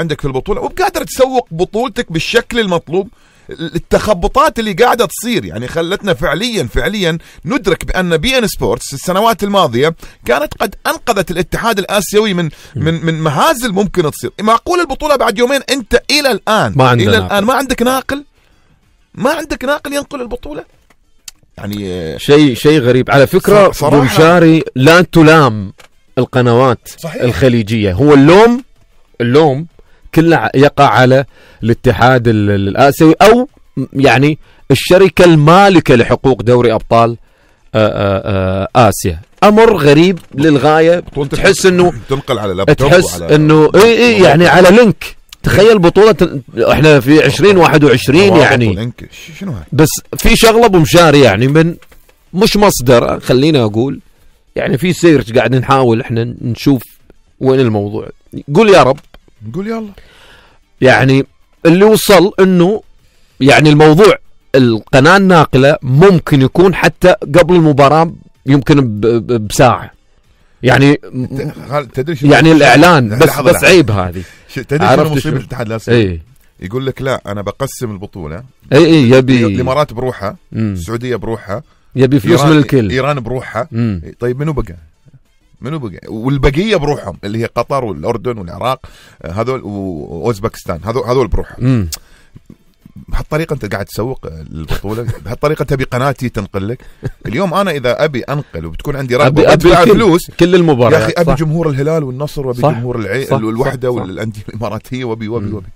عندك في البطوله وبقادر تسوق بطولتك بالشكل المطلوب التخبطات اللي قاعده تصير يعني خلتنا فعليا فعليا ندرك بان بي ان سبورتس السنوات الماضيه كانت قد انقذت الاتحاد الاسيوي من من من مهازل ممكن تصير معقول البطوله بعد يومين انت الى الان ما عندنا الى ناقل. الان ما عندك ناقل ما عندك ناقل ينقل البطوله يعني شيء شيء غريب على فكره بمشاري لا تلام القنوات صحيح. الخليجيه هو اللوم اللوم كله يقع على الاتحاد الاسيوي او يعني الشركه المالكه لحقوق دوري ابطال اسيا امر غريب للغايه تحس انه تنقل على لابتوب تحس انه اي اي يعني على لينك تخيل بطولة احنا في 2021 يعني بس في شغله ابو مشاري يعني من مش مصدر خليني اقول يعني في سيرش قاعد نحاول احنا نشوف وين الموضوع قول يا رب نقول يلا يعني اللي وصل انه يعني الموضوع القناه الناقله ممكن يكون حتى قبل المباراه يمكن بساعه يعني تدري شو يعني الاعلان بس لحظة بس عيب هذه تدري شو مصيبه الاتحاد الاسيوي؟ ايه يقول لك لا انا بقسم البطوله اي اي يبي الامارات بروحها السعوديه بروحها يبي فلوس من الكل ايران بروحها طيب منو بقى؟ منو بقى والبقيه بروحهم اللي هي قطر والاردن والعراق آه، هذول واوزبكستان هذول هذول بروحهم بهالطريقه انت قاعد تسوق البطوله بهالطريقه تبي قناتي تنقل لك اليوم انا اذا ابي انقل وبتكون عندي رغبه ابي, فلوس كل المباريات يا اخي ابي صح. جمهور الهلال والنصر وابي صح. جمهور العي... صح. الوحده والانديه الاماراتيه وابي وابي وابي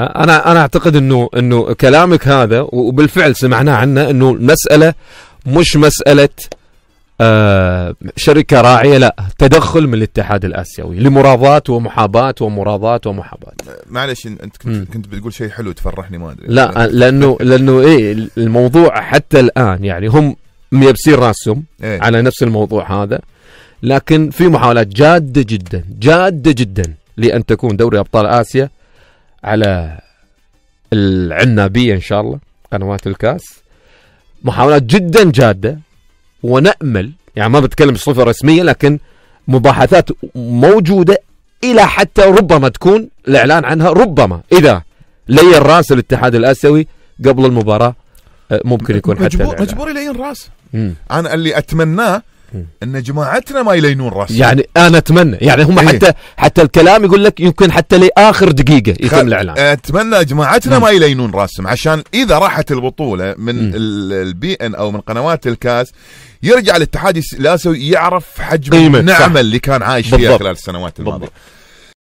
انا انا اعتقد انه انه كلامك هذا وبالفعل سمعناه عنه انه المساله مش مساله آه، شركة راعية لا تدخل من الاتحاد الآسيوي لمراضاة ومحاباة ومراضاة ومحاباة معلش أنت كنت, كنت بتقول شيء حلو تفرحني ما أدري لا آه، لأنه لأنه إيه الموضوع حتى الآن يعني هم ميبسين راسهم إيه؟ على نفس الموضوع هذا لكن في محاولات جادة جدا جادة جدا لأن تكون دوري أبطال آسيا على العنابية إن شاء الله قنوات الكاس محاولات جدا جادة ونأمل يعني ما بتكلم بصفة رسمية لكن مباحثات موجودة إلى حتى ربما تكون الإعلان عنها ربما إذا لين راس الاتحاد الآسيوي قبل المباراة آه، ممكن يكون مجبور حتى مجبور يلين راس أنا اللي أتمناه إيه. ان جماعتنا ما يلينون راسهم يعني انا اتمنى يعني هم إيه؟ حتى حتى الكلام يقول لك يمكن حتى لاخر دقيقه يتم الاعلان اتمنى جماعتنا مم. ما نعم. يلينون راسهم عشان اذا راحت البطوله من البي ان او من قنوات الكاس يرجع الاتحاد الاسيوي يعرف حجم إيه، النعمه اللي كان عايش فيها خلال السنوات الماضيه بالضبط.